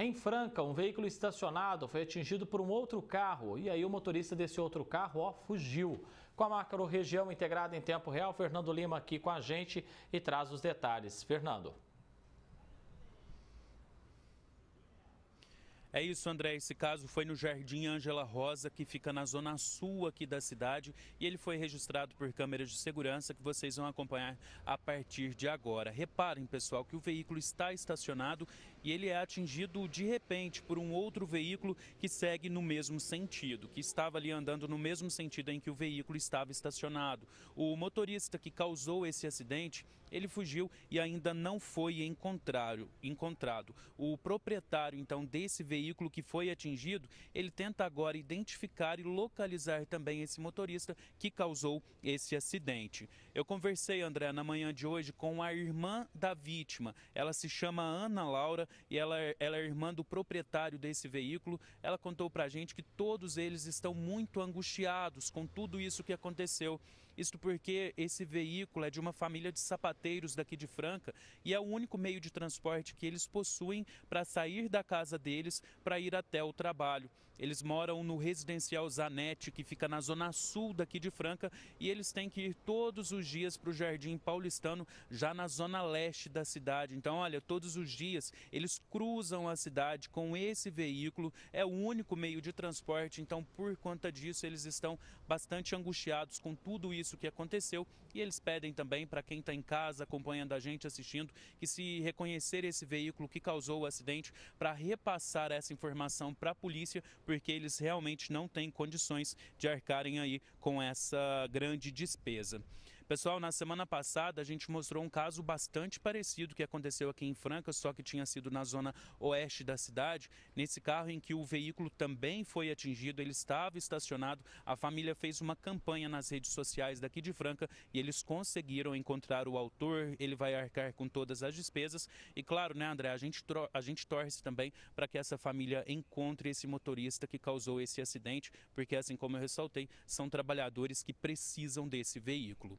Em Franca, um veículo estacionado foi atingido por um outro carro e aí o motorista desse outro carro ó, fugiu. Com a macro região integrada em tempo real, Fernando Lima aqui com a gente e traz os detalhes. Fernando. É isso, André. Esse caso foi no Jardim Ângela Rosa, que fica na zona sul aqui da cidade, e ele foi registrado por câmeras de segurança que vocês vão acompanhar a partir de agora. Reparem, pessoal, que o veículo está estacionado e ele é atingido de repente por um outro veículo que segue no mesmo sentido, que estava ali andando no mesmo sentido em que o veículo estava estacionado. O motorista que causou esse acidente, ele fugiu e ainda não foi encontrado. O proprietário então desse veículo que foi atingido, ele tenta agora identificar e localizar também esse motorista que causou esse acidente. Eu conversei, André, na manhã de hoje com a irmã da vítima. Ela se chama Ana Laura e ela, é, ela é irmã do proprietário desse veículo. Ela contou para a gente que todos eles estão muito angustiados com tudo isso que aconteceu. Isto porque esse veículo é de uma família de sapateiros daqui de Franca e é o único meio de transporte que eles possuem para sair da casa deles para ir até o trabalho. Eles moram no residencial Zanetti, que fica na zona sul daqui de Franca, e eles têm que ir todos os dias para o Jardim Paulistano, já na zona leste da cidade. Então, olha, todos os dias eles cruzam a cidade com esse veículo, é o único meio de transporte, então por conta disso eles estão bastante angustiados com tudo isso que aconteceu e eles pedem também para quem está em casa acompanhando a gente, assistindo, que se reconhecer esse veículo que causou o acidente, para repassar essa informação para a polícia, porque eles realmente não têm condições de arcarem aí com essa grande despesa. Pessoal, na semana passada a gente mostrou um caso bastante parecido que aconteceu aqui em Franca, só que tinha sido na zona oeste da cidade. Nesse carro em que o veículo também foi atingido, ele estava estacionado. A família fez uma campanha nas redes sociais daqui de Franca e eles conseguiram encontrar o autor. Ele vai arcar com todas as despesas. E claro, né, André, a gente, a gente torce também para que essa família encontre esse motorista que causou esse acidente, porque assim como eu ressaltei, são trabalhadores que precisam desse veículo.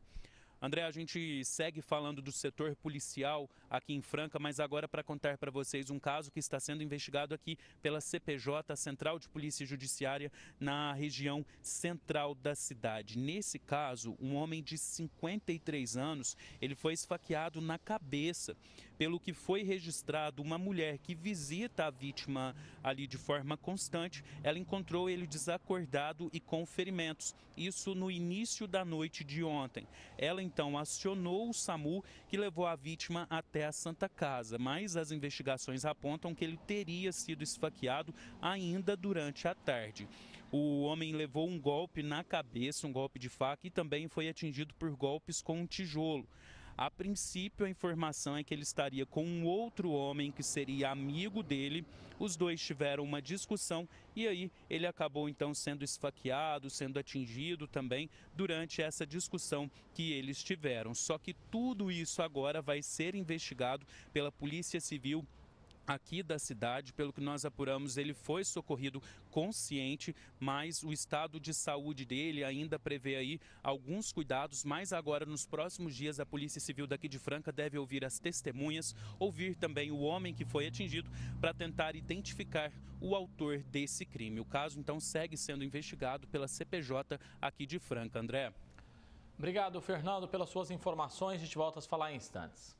André, a gente segue falando do setor policial aqui em Franca, mas agora para contar para vocês um caso que está sendo investigado aqui pela CPJ, Central de Polícia Judiciária, na região central da cidade. Nesse caso, um homem de 53 anos, ele foi esfaqueado na cabeça pelo que foi registrado, uma mulher que visita a vítima ali de forma constante, ela encontrou ele desacordado e com ferimentos. Isso no início da noite de ontem. Ela então acionou o SAMU que levou a vítima até a Santa Casa, mas as investigações apontam que ele teria sido esfaqueado ainda durante a tarde. O homem levou um golpe na cabeça, um golpe de faca e também foi atingido por golpes com um tijolo. A princípio, a informação é que ele estaria com um outro homem que seria amigo dele. Os dois tiveram uma discussão e aí ele acabou então sendo esfaqueado, sendo atingido também durante essa discussão que eles tiveram. Só que tudo isso agora vai ser investigado pela Polícia Civil aqui da cidade, pelo que nós apuramos, ele foi socorrido consciente, mas o estado de saúde dele ainda prevê aí alguns cuidados, mas agora nos próximos dias a Polícia Civil daqui de Franca deve ouvir as testemunhas, ouvir também o homem que foi atingido para tentar identificar o autor desse crime. O caso então segue sendo investigado pela CPJ aqui de Franca, André. Obrigado, Fernando, pelas suas informações. A gente volta a falar em instantes.